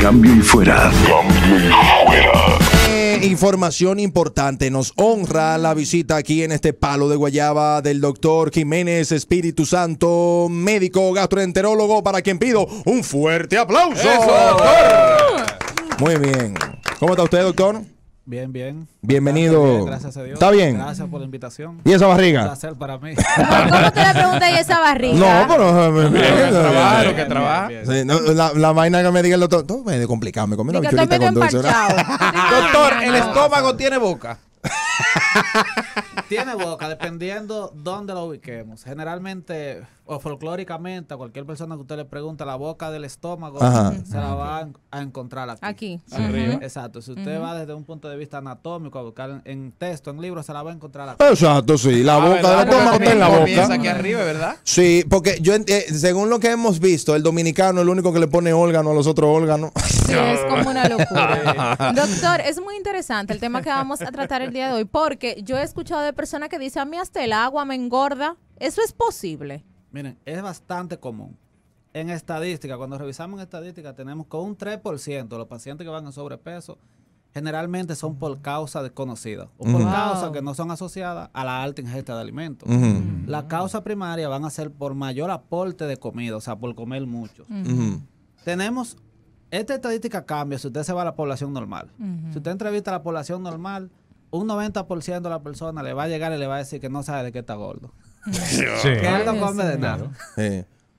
Cambio y fuera. Cambio y fuera eh, información importante. Nos honra la visita aquí en este palo de guayaba del doctor Jiménez Espíritu Santo, médico gastroenterólogo, para quien pido un fuerte aplauso. doctor. Muy bien. ¿Cómo está usted, doctor? Bien, bien. Bienvenido. gracias a Dios. ¿Está bien? Gracias por la invitación. ¿Y esa barriga? Un placer para mí. ¿Cómo te le preguntas y esa barriga? No, pero... Eh, eh, eh, bien, trabajo, que trabaja. Sí, la, la, vaina que me diga el doctor... Todo me complicado, me comí una bichurita con dulce. doctor, el estómago tiene boca. tiene boca, dependiendo dónde lo ubiquemos. Generalmente o folclóricamente a cualquier persona que usted le pregunte la boca del estómago, se la ah, va a, encontrar aquí. Aquí. Arriba. Exacto. Si usted va desde un punto de vista anatómico a buscar en, texto, en libro, se la va a encontrar aquí. Exacto, sí. La boca del estómago está en la boca. aquí arriba, ¿verdad? Sí, porque yo eh, según lo que hemos visto, el dominicano es el único que le pone órgano a los otros órganos. Sí, es como una locura. Doctor, es muy interesante el tema que vamos a tratar el día de hoy, porque yo he escuchado de personas que dicen, a mí hasta el agua me engorda. ¿Eso es posible? Miren, es bastante común. En estadística, cuando revisamos en estadística, tenemos que un 3% de los pacientes que van en sobrepeso generalmente son por causa desconocida o por causa que no son asociadas a la alta ingesta de alimentos. La causa primaria van a ser por mayor aporte de comida, o sea, por comer mucho. Tenemos, esta estadística cambia si usted se va a la población normal. Si usted entrevista a la población normal, un 90% de la persona le va a llegar y le va a decir que no sabe de qué está gordo. Que él no come de nada.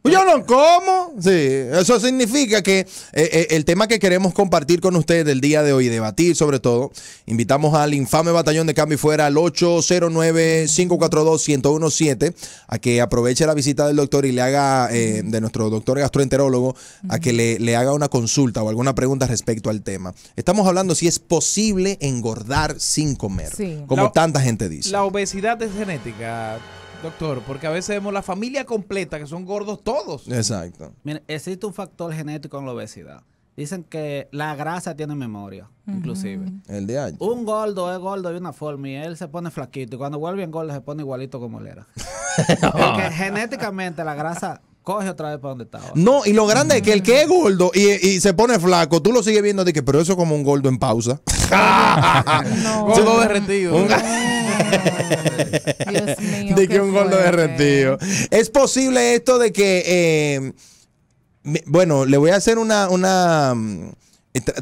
Pues yo no como. Sí, eso significa que eh, eh, el tema que queremos compartir con ustedes el día de hoy, debatir sobre todo, invitamos al infame batallón de cambio fuera al 809-542-1017 a que aproveche la visita del doctor y le haga, eh, de nuestro doctor gastroenterólogo, a que le, haga una consulta o alguna pregunta respecto al tema. Estamos hablando si es posible engordar sin comer, como tanta gente dice. La obesidad es genética. Doctor, porque a veces vemos la familia completa que son gordos todos. Exacto. Mira, existe un factor genético en la obesidad. Dicen que la grasa tiene memoria, inclusive. El de año. Un gordo es gordo de una forma y él se pone flaquito y cuando vuelve en gordo se pone igualito como él era. porque genéticamente la grasa coge otra vez para donde estaba. No, y lo grande es que el que es gordo y, se pone flaco, tú lo sigues viendo de que, pero eso es como un gordo en pausa. no, gordo derretido de que un gordo derretido. Es posible esto de que, eh, bueno, le voy a hacer una, mm,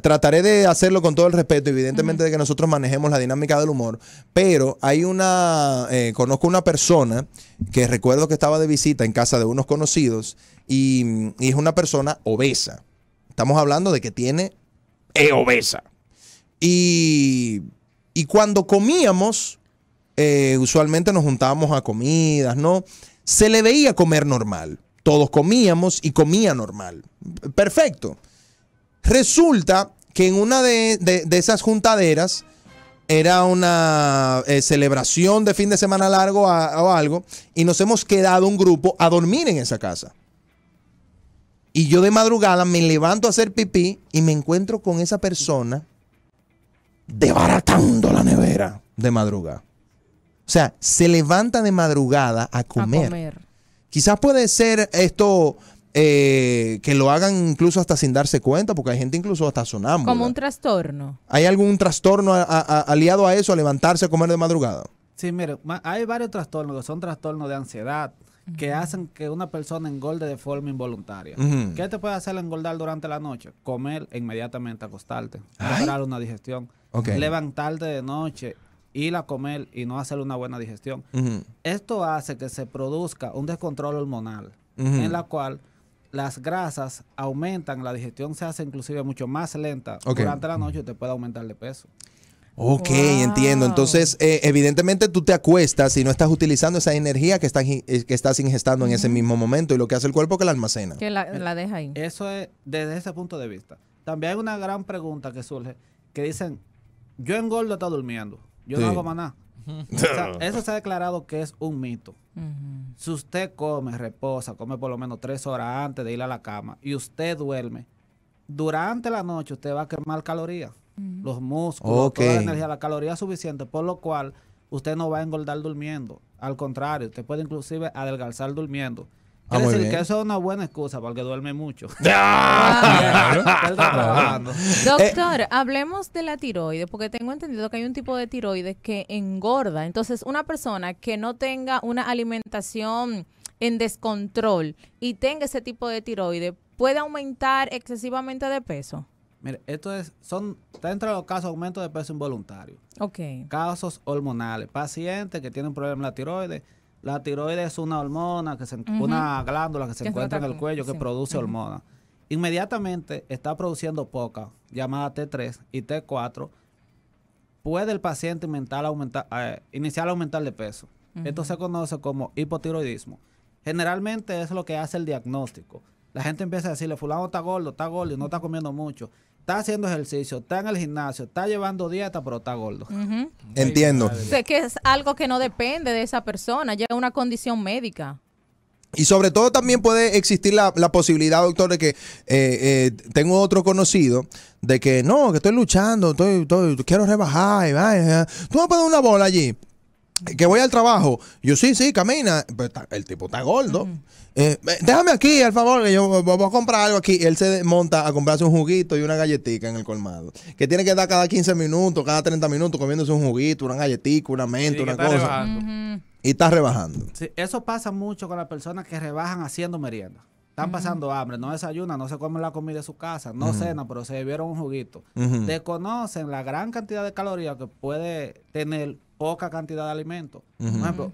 trataré de hacerlo con todo el respeto, evidentemente, de que nosotros manejemos la dinámica del humor, pero hay una, eh, conozco una persona que recuerdo que estaba de visita en casa de unos conocidos mm, y, es una persona obesa. Estamos hablando de que tiene es obesa. Y, y cuando comíamos, eh, usualmente nos juntábamos a comidas, ¿no? Se le veía comer normal. Todos comíamos y comía normal. Perfecto. Resulta que en una de, esas juntaderas era una eh, celebración de fin de semana largo o algo y nos hemos quedado un grupo a dormir en esa casa. Y yo de madrugada me levanto a hacer pipí y me encuentro con esa persona desbaratando la nevera de madrugada. O sea, se levanta de madrugada a comer. Quizás puede ser esto eh, que lo hagan incluso hasta sin darse cuenta, porque hay gente incluso hasta sonámbula. Como un trastorno. ¿Hay algún trastorno aliado a eso, a levantarse a comer de madrugada? Sí, mire, hay varios trastornos que son trastornos de ansiedad, que hacen que una persona engorde de forma involuntaria. ¿Qué te puede hacer engordar durante la noche? Comer e inmediatamente, acostarte, preparar una digestión, levantarte de noche, ir a comer y no hacer una buena digestión. Esto hace que se produzca un descontrol hormonal en la cual las grasas aumentan, la digestión se hace inclusive mucho más lenta. Durante la noche te puede aumentar de peso. Ok, entiendo. Entonces, eh, evidentemente tú te acuestas y no estás utilizando esa energía que estás, eh, que estás ingestando en ese mismo momento y lo que hace el cuerpo que la almacena. Que la, deja ahí. Eso es desde ese punto de vista. También hay una gran pregunta que surge que dicen, yo engordo está durmiendo. Yo no hago maná. eso se ha declarado que es un mito. Si usted come, reposa, come por lo menos tres horas antes de ir a la cama y usted duerme, durante la noche usted va a quemar calorías, los músculos, toda la energía, la caloría suficiente, por lo cual usted no va a engordar durmiendo. Al contrario, usted puede inclusive adelgazar durmiendo es decir, que eso es una buena excusa porque duerme mucho. Doctor, hablemos de la tiroides, porque tengo entendido que hay un tipo de tiroides que engorda. Entonces, una persona que no tenga una alimentación en descontrol y tenga ese tipo de tiroides, ¿puede aumentar excesivamente de peso? Mire, esto es, son, está entre los casos aumento de peso involuntario. Ok. Casos hormonales, pacientes que tienen problemas en la tiroides la tiroides es una hormona, una glándula que se encuentra en el cuello que produce hormonas. Inmediatamente está produciendo poca, llamada T3 y T4. Puede el paciente mental aumentar, eh, iniciar a aumentar de peso. Esto se conoce como hipotiroidismo. Generalmente es lo que hace el diagnóstico la gente empieza a decirle, fulano está gordo, está gordo, no está comiendo mucho. Está haciendo ejercicio, está en el gimnasio, está llevando dieta, pero está gordo. Entiendo. Sé que es algo que no depende de esa persona, ya es una condición médica. Y sobre todo también puede existir la, posibilidad, doctor, de que eh, eh, tengo otro conocido de que no, que estoy luchando, quiero rebajar, y vaya, tú vas a poner una bola allí que voy al trabajo. Yo, sí, sí, camina. el tipo está gordo. Eh, déjame aquí, al favor, que yo voy a comprar algo aquí. Él se monta a comprarse un juguito y una galletita en el colmado. Que tiene que dar cada 15 minutos, cada 30 minutos comiéndose un juguito, una galletita, una menta, una cosa. Y está rebajando. eso pasa mucho con las personas que rebajan haciendo merienda. Están pasando hambre, no desayunan, no se comen la comida de su casa, no cena, pero se bebieron un juguito. Te conocen Desconocen la gran cantidad de calorías que puede tener poca cantidad de alimentos. Por ejemplo,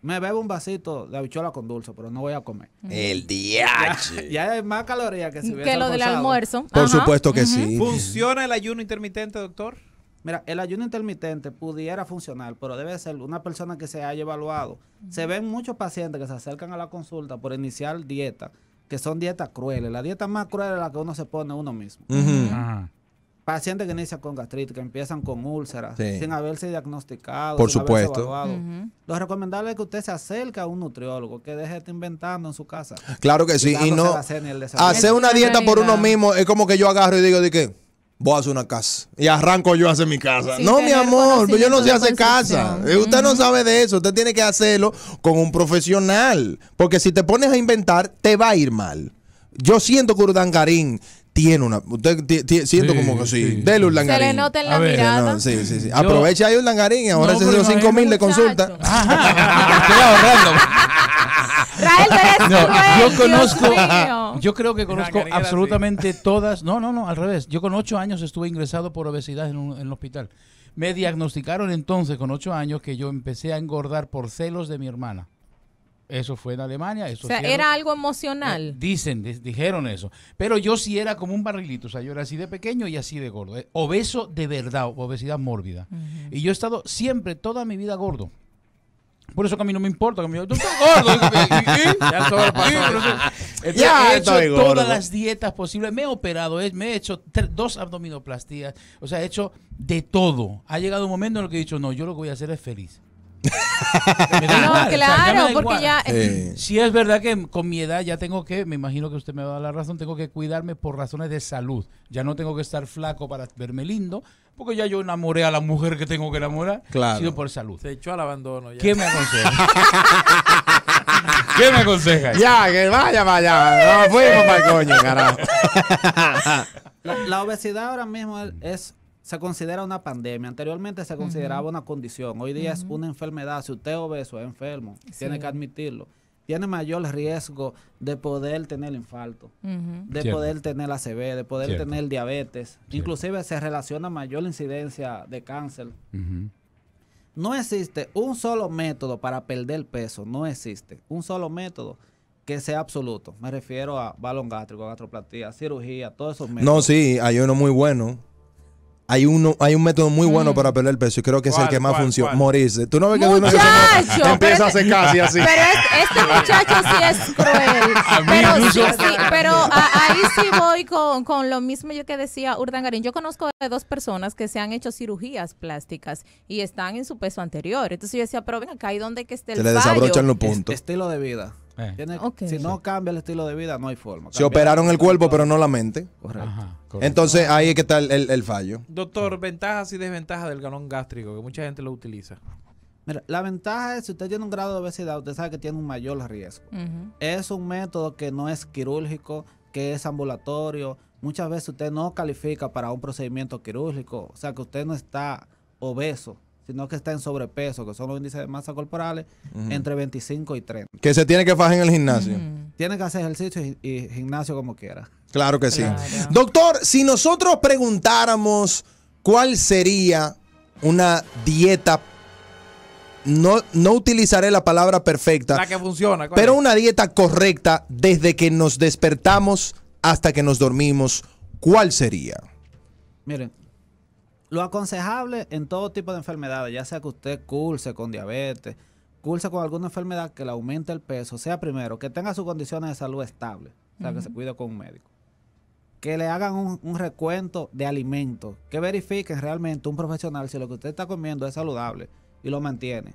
me bebo un vasito de habichuela con dulce, pero no voy a comer. El DH. Ya, hay más calorías que Que lo del almuerzo. Por supuesto que sí. ¿Funciona el ayuno intermitente, doctor? Mira, el ayuno intermitente pudiera funcionar, pero debe ser una persona que se haya evaluado. Se ven muchos pacientes que se acercan a la consulta por iniciar dieta, que son dietas crueles. La dieta más cruel es la que uno se pone uno mismo pacientes que inician con gastritis, que empiezan con úlceras, sin haberse diagnosticado, por sin supuesto. Haberse Lo recomendable es que usted se acerque a un nutriólogo, que deje de estar inventando en su casa. Claro que sí, y no hacer una dieta por uno mismo es como que yo agarro y digo de qué? voy a hacer una casa y arranco yo a hacer mi casa. no, mi amor, yo no sé hacer casa. Eh, usted no sabe de eso, usted tiene que hacerlo con un profesional, porque si te pones a inventar te va a ir mal. Yo siento que Urdangarín tiene una. Usted siento como que sí. Dele langarín. Se le nota en la mirada. Aprovecha ahí un langarín. Ahora se se dio 5 mil de consulta. Estoy ahorrando. yo conozco, yo creo que conozco absolutamente todas. No, no, no, al revés. Yo con 8 años estuve ingresado por obesidad en, un, en el hospital. Me diagnosticaron entonces con 8 años que yo empecé a engordar por celos de mi hermana. Eso fue en Alemania. Eso o sea, era, algo emocional. Eh, dicen, dijeron eso. Pero yo sí era como un barrilito. O sea, yo era así de pequeño y así de gordo. Eh, obeso de verdad, obesidad mórbida. Y yo he estado siempre, toda mi vida gordo. Por eso a mí no me importa. Que me... gordo. ya he hecho todas las dietas posibles. Me he operado, me he hecho dos abdominoplastías. O sea, he hecho de todo. Ha llegado un momento en el que he dicho, no, yo lo que voy a hacer es feliz no, claro, porque ya. Eh, si es verdad que con mi edad ya tengo que, me imagino que usted me va a dar la razón, tengo que cuidarme por razones de salud. Ya no tengo que estar flaco para verme lindo, porque ya yo enamoré a la mujer que tengo que enamorar. Claro. por salud. Se echó al abandono. Ya. ¿Qué me aconseja? ¿Qué me aconseja? Ya, que vaya, vaya. No, fuimos para coño, carajo. la obesidad ahora mismo es se considera una pandemia. Anteriormente se consideraba una condición. Hoy día es una enfermedad. Si usted es obeso, es enfermo, tiene que admitirlo. Tiene mayor riesgo de poder tener infarto, de poder tener ACV, de poder tener diabetes. Inclusive se relaciona mayor incidencia de cáncer. No existe un solo método para perder peso. No existe un solo método que sea absoluto. Me refiero a balón gástrico, gastroplastía, cirugía, todos esos métodos. No, sí, hay uno muy bueno hay, uno, hay un método muy bueno mm. para perder peso y creo que es el que más funciona. Morirse. Tú no ves que empieza a hacer casi así. Pero este muchacho sí es cruel. pero, sí, pero ahí sí voy con, lo mismo yo que decía Urdangarín. Yo conozco de dos personas que se han hecho cirugías plásticas y están en su peso anterior. Entonces yo decía, pero ven acá, ¿y dónde que esté el le desabrochan los puntos. estilo de vida. Eh. Si no cambia el estilo de vida, no hay forma. Se operaron el cuerpo, pero no la mente. Entonces ahí es que está el, fallo. Doctor, ventajas y desventajas del galón gástrico, que mucha gente lo utiliza. Mira, la ventaja es si usted tiene un grado de obesidad, usted sabe que tiene un mayor riesgo. Es un método que no es quirúrgico, que es ambulatorio. Muchas veces usted no califica para un procedimiento quirúrgico, o sea que usted no está obeso sino que está en sobrepeso, que son los índices de masa corporales, entre 25 y 30. Que se tiene que fajar en el gimnasio. Tiene que hacer ejercicio y, gimnasio como quiera. Claro que sí. Doctor, si nosotros preguntáramos cuál sería una dieta, no, no utilizaré la palabra perfecta. La que funciona. Pero una dieta correcta desde que nos despertamos hasta que nos dormimos, ¿cuál sería? Miren, lo aconsejable en todo tipo de enfermedades, ya sea que usted curse con diabetes, curse con alguna enfermedad que le aumente el peso, sea primero que tenga sus condiciones de salud estable, o sea, que se cuide con un médico. Que le hagan un, recuento de alimentos, que verifiquen realmente un profesional si lo que usted está comiendo es saludable y lo mantiene.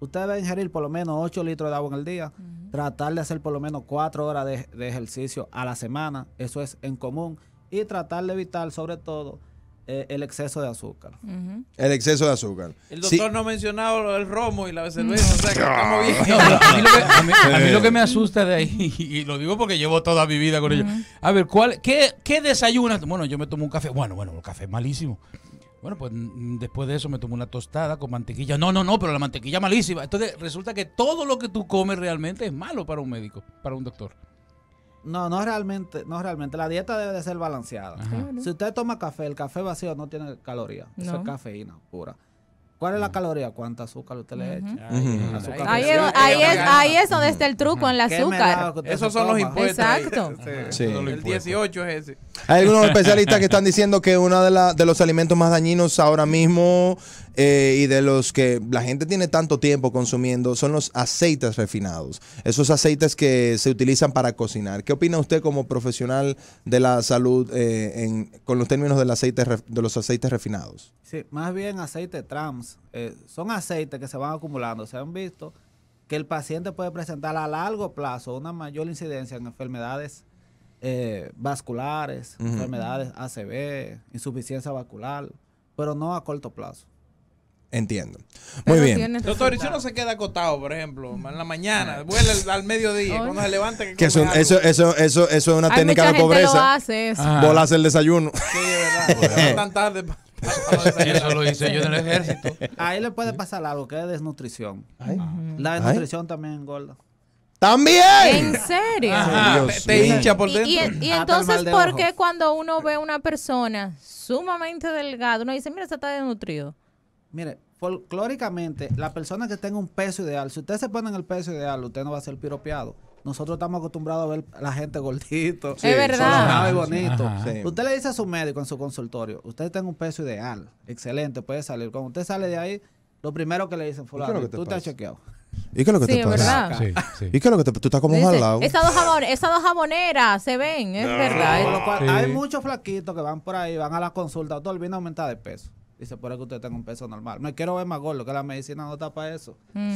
Usted debe ingerir por lo menos 8 litros de agua en el día, tratar de hacer por lo menos 4 horas de ejercicio a la semana, eso es en común, y tratar de evitar sobre todo eh, el exceso de azúcar. El exceso de azúcar. El doctor no ha mencionado el romo y la cerveza. a, mí lo que me asusta de ahí, y lo digo porque llevo toda mi vida con ello. A ver, ¿cuál, qué, ¿qué desayunas? Bueno, yo me tomo un café. Bueno, bueno, el café es malísimo. Bueno, pues mm, después de eso me tomo una tostada con mantequilla. No, no, no, pero la mantequilla malísima. Entonces resulta que todo lo que tú comes realmente es malo para un médico, para un doctor. No, no realmente, no realmente. La dieta debe de ser balanceada. Si usted toma café, el café vacío no tiene calorías. Eso es cafeína pura. ¿Cuál es la mm. caloría? ¿Cuánta azúcar usted le echa? Ahí, es, donde está el truco, en el azúcar. Esos son los impuestos. Exacto. El 18 es ese. Hay algunos especialistas que están diciendo que uno de, los alimentos más dañinos ahora mismo eh, y de los que la gente tiene tanto tiempo consumiendo son los aceites refinados. Esos aceites que se utilizan para cocinar. ¿Qué opina usted como profesional de la salud eh, con los términos del aceite, de los aceites refinados? Sí, más bien aceite trans eh, son aceites que se van acumulando. Se han visto que el paciente puede presentar a largo plazo una mayor incidencia en enfermedades eh, vasculares, enfermedades ACV, insuficiencia vascular, pero no a corto plazo. Entiendo. Muy bien. Doctor, y si uno se queda acotado, por ejemplo, en la mañana, ah. vuelve al mediodía, cuando se levanta. Que, eso, eso, eso, eso es una técnica de pobreza. Lo hace el desayuno. tan tarde. Eso lo hice yo en el ejército. Ahí le puede pasar algo, que es desnutrición. La desnutrición también engorda. También. ¿En serio? Ah, te, hincha por dentro. Y, ah, entonces, ¿por qué cuando uno ve una persona sumamente delgada, uno dice, mira, se está desnutrido? Mire, folclóricamente, la persona que tenga un peso ideal, si usted se pone en el peso ideal, usted no va a ser piropeado. Nosotros estamos acostumbrados a ver la gente gordito. es verdad. y bonito. Usted le dice a su médico en su consultorio, usted tiene un peso ideal, excelente, puede salir. Cuando usted sale de ahí, lo primero que le dicen, fulano, tú te has chequeado. ¿Y qué es lo que te Verdad. Sí, sí. ¿Y qué lo que te Tú estás como jalado. Esas dos, dos jaboneras se ven, es verdad. hay muchos flaquitos que van por ahí, van a la consulta, todo el bien aumenta de peso. Dice, que usted usted tenga un peso normal. No quiero ver más gordo, que la medicina no está para eso. Mm.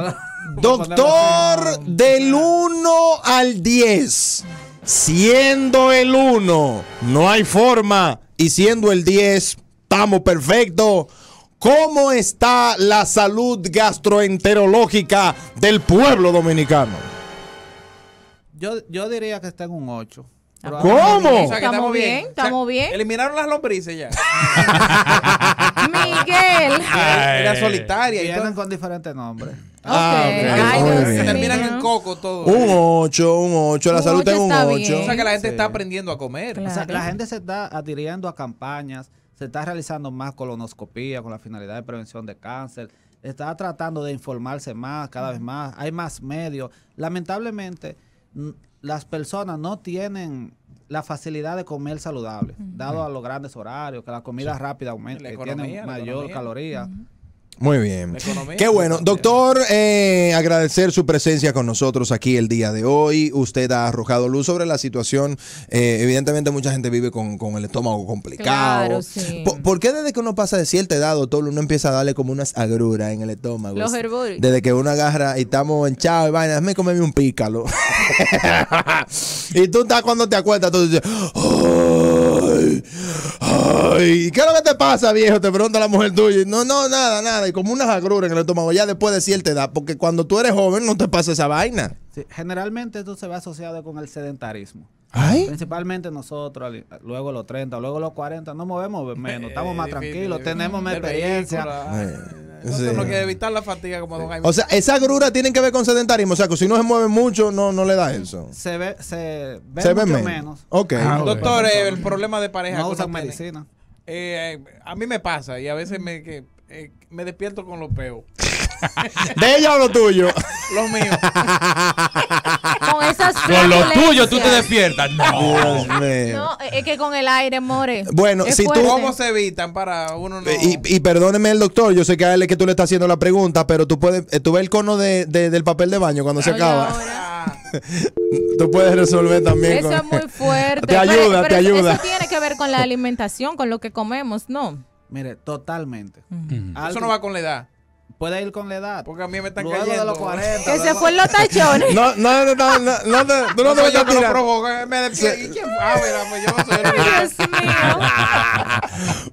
Doctor del 1 al 10. Siendo el 1, no hay forma. Y siendo el 10, estamos perfectos. ¿Cómo está la salud gastroenterológica del pueblo dominicano? Yo, yo diría que está en un 8. ¿Cómo? estamos bien, estamos bien. Eliminaron las lombrices ya. Miguel. era solitaria. Y con diferentes nombres. Ah, terminan en coco todo. Un 8, un 8. La salud es un 8. O sea que la gente está aprendiendo a comer. O sea que la gente se está adhiriendo a campañas. Se está realizando más colonoscopía con la finalidad de prevención de cáncer. Está tratando de informarse más, cada vez más. Hay más medios. Lamentablemente las personas no tienen la facilidad de comer saludable, dado a los grandes horarios, que la comida rápida aumenta, tiene mayor caloría. Muy bien. Qué bueno. Doctor, eh, agradecer su presencia con nosotros aquí el día de hoy. Usted ha arrojado luz sobre la situación. Eh, evidentemente mucha gente vive con, el estómago complicado. ¿Por, qué desde que uno pasa de cierta edad, doctor, uno empieza a darle como unas agruras en el estómago? Los Desde que uno agarra y estamos hinchados y vaina, déjame comerme un pícalo. y tú estás cuando te acuerdas tú dices, ¿qué es lo que te pasa, viejo? Te pregunta la mujer tuya. no, no, nada, nada. Y como unas agruras en el estómago, ya después de cierta edad, porque cuando tú eres joven no te pasa esa vaina. Este, generalmente esto se ve asociado con el sedentarismo. Principalmente nosotros, luego los 30, luego los 40, no movemos menos, estamos eh, más tranquilos, tenemos más experiencia. Ah. sí. que evitar la fatiga como O sea, esa grura tiene que ver con sedentarismo. O sea, que si no se mueve mucho, no, no le da eso. Se ve, se ve, menos. Ah, Doctor, eh, el problema de pareja. con usan medicina. Eh, a mí me pasa y a veces me, me despierto con los peos. ¿De ella o lo tuyo? Lo mío. con esas Con lo tuyo tú te despiertas. No. es que con el aire, more. Bueno, si tú. ¿Cómo se evitan para uno Y, perdóneme el doctor, yo sé que a él es que tú le estás haciendo la pregunta, pero tú puedes. Eh, tú ves el cono del papel de baño cuando se acaba. Tú puedes resolver también. Eso es muy fuerte. Te ayuda, te ayuda. Eso tiene que ver con la alimentación, con lo que comemos, ¿no? Mire, totalmente. Eso no va con la edad puede ir con la edad. Porque a mí me están cayendo. de los 40. Que se fue en los tachones. No, no, no, no, no, no, no, Ah, pues no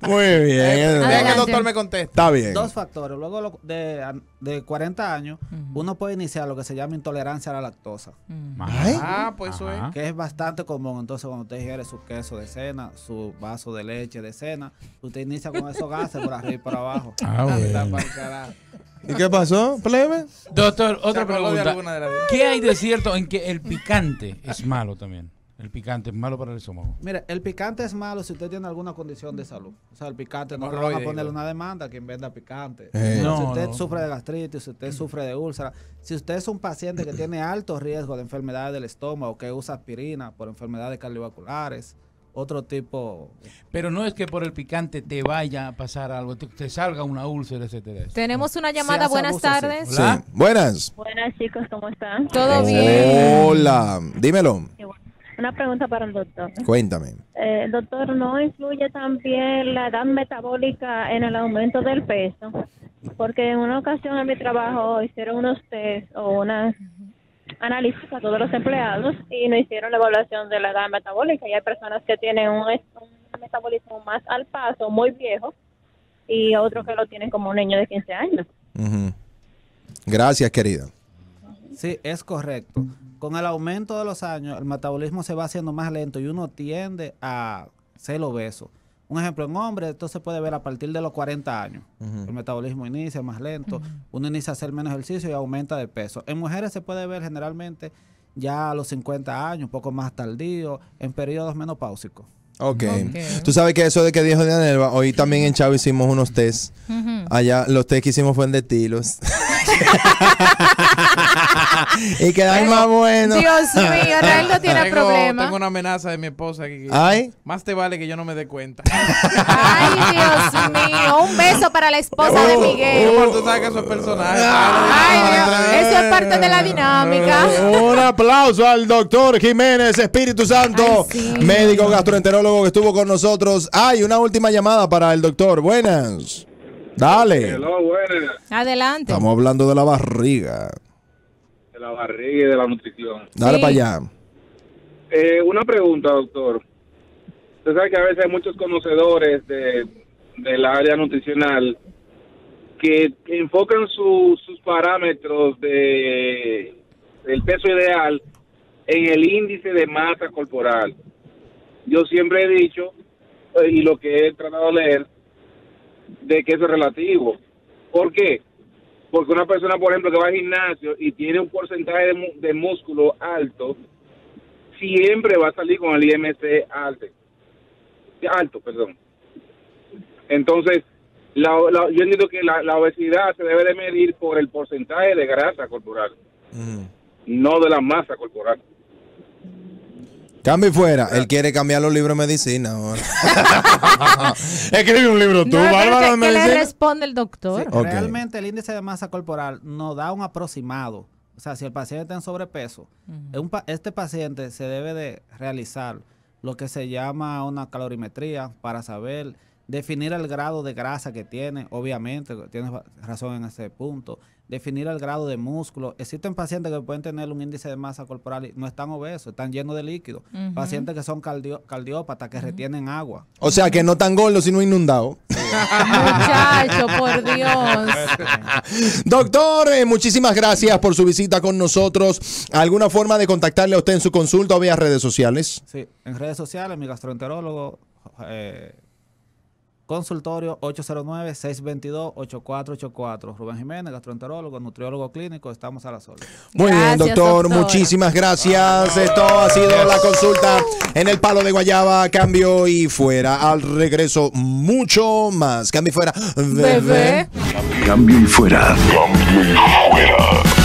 Muy bien. Este, que el doctor me contesta. Está bien. Dos factores. Luego de, de 40 años, uno puede iniciar lo que se llama intolerancia a la lactosa. Mm. Ah, pues eso es. Que es bastante común. Entonces, cuando usted ingiere su queso de cena, su vaso de leche de cena, usted inicia con esos gases por arriba y por abajo. Ah, bueno. ¿Y qué pasó, plebe? Doctor, otra pregunta. ¿Qué hay de cierto en que el picante es malo también? El picante es malo para el estómago. Mira, el picante es malo si usted tiene alguna condición de salud. O sea, el picante no, van a poner una demanda a quien venda picante. Eh. si usted sufre de gastritis, si usted sufre de úlcera, si usted es un paciente que tiene alto riesgo de enfermedades del estómago, que usa aspirina por enfermedades cardiovasculares, otro tipo. Pero no es que por el picante te vaya a pasar algo, te, salga una úlcera, etcétera. Tenemos una llamada, buenas tardes. Buenas. Buenas chicos, ¿cómo están? Todo bien. Hola, dímelo. Una pregunta para el doctor. Cuéntame. Eh, doctor, ¿no influye también la edad metabólica en el aumento del peso? Porque en una ocasión en mi trabajo hicieron unos test o unas análisis a todos los empleados y no hicieron la evaluación de la edad metabólica. Y hay personas que tienen un, metabolismo más al paso, muy viejo, y otros que lo tienen como un niño de 15 años. Gracias, querido Sí, es correcto con el aumento de los años, el metabolismo se va haciendo más lento y uno tiende a ser obeso. Un ejemplo, en hombres, esto se puede ver a partir de los 40 años. El metabolismo inicia más lento, uno inicia a hacer menos ejercicio y aumenta de peso. En mujeres se puede ver generalmente ya a los 50 años, un poco más tardío, en periodos menopáusicos. Okay. ok. Tú sabes que eso de que dijo Nerva, hoy también en Chavo hicimos unos test. Allá los test que hicimos fueron de tilos. y quedáis más bueno. Dios mío, Rael no tiene problema. Tengo una amenaza de mi esposa. Más te vale que yo no me dé cuenta. Ay, Dios mío. Un beso para la esposa de uh, Miguel. eso es ah. Eso es parte de la dinámica. Un aplauso al doctor Jiménez Espíritu Santo, médico gastroenterólogo que estuvo con nosotros. Hay una última llamada para el doctor. Buenas. Dale. Adelante. Estamos hablando de la barriga. De la barriga y de la nutrición. Dale para allá. Eh, una pregunta, doctor. Usted sabe que a veces hay muchos conocedores de, del área nutricional que enfocan sus parámetros de el peso ideal en el índice de masa corporal. Yo siempre he dicho, eh, y lo que he tratado de leer, de que eso es relativo. ¿Por qué? Porque una persona, por ejemplo, que va al gimnasio y tiene un porcentaje de, músculo alto, siempre va a salir con el IMC alto. Alto, perdón. Entonces, yo entiendo que la, obesidad se debe de medir por el porcentaje de grasa corporal, no de la masa corporal. Cambio fuera. Él quiere cambiar los libros de medicina Escribe un libro tú, no, le responde el doctor? Realmente el índice de masa corporal nos da un aproximado. O sea, si el paciente está en sobrepeso, este paciente se debe de realizar lo que se llama una calorimetría para saber definir el grado de grasa que tiene. Obviamente, tienes razón en ese punto definir el grado de músculo. Existen pacientes que pueden tener un índice de masa corporal y no están obesos, están llenos de líquido. Pacientes que son cardiópatas, que retienen agua. O sea, que no tan gordos, sino inundados. Muchacho, por Dios. Doctor, eh, muchísimas gracias por su visita con nosotros. ¿Alguna forma de contactarle a usted en su consulta o vía redes sociales? Sí, en redes sociales, mi gastroenterólogo. Eh, Consultorio 809-622-8484. Rubén Jiménez, gastroenterólogo, nutriólogo clínico, estamos a la sola. Muy bien, doctor, muchísimas gracias. Esto ha sido la consulta en el Palo de Guayaba. Cambio y fuera. Al regreso, mucho más. Cambio y fuera. Bebé. Cambio y fuera. Cambio y fuera.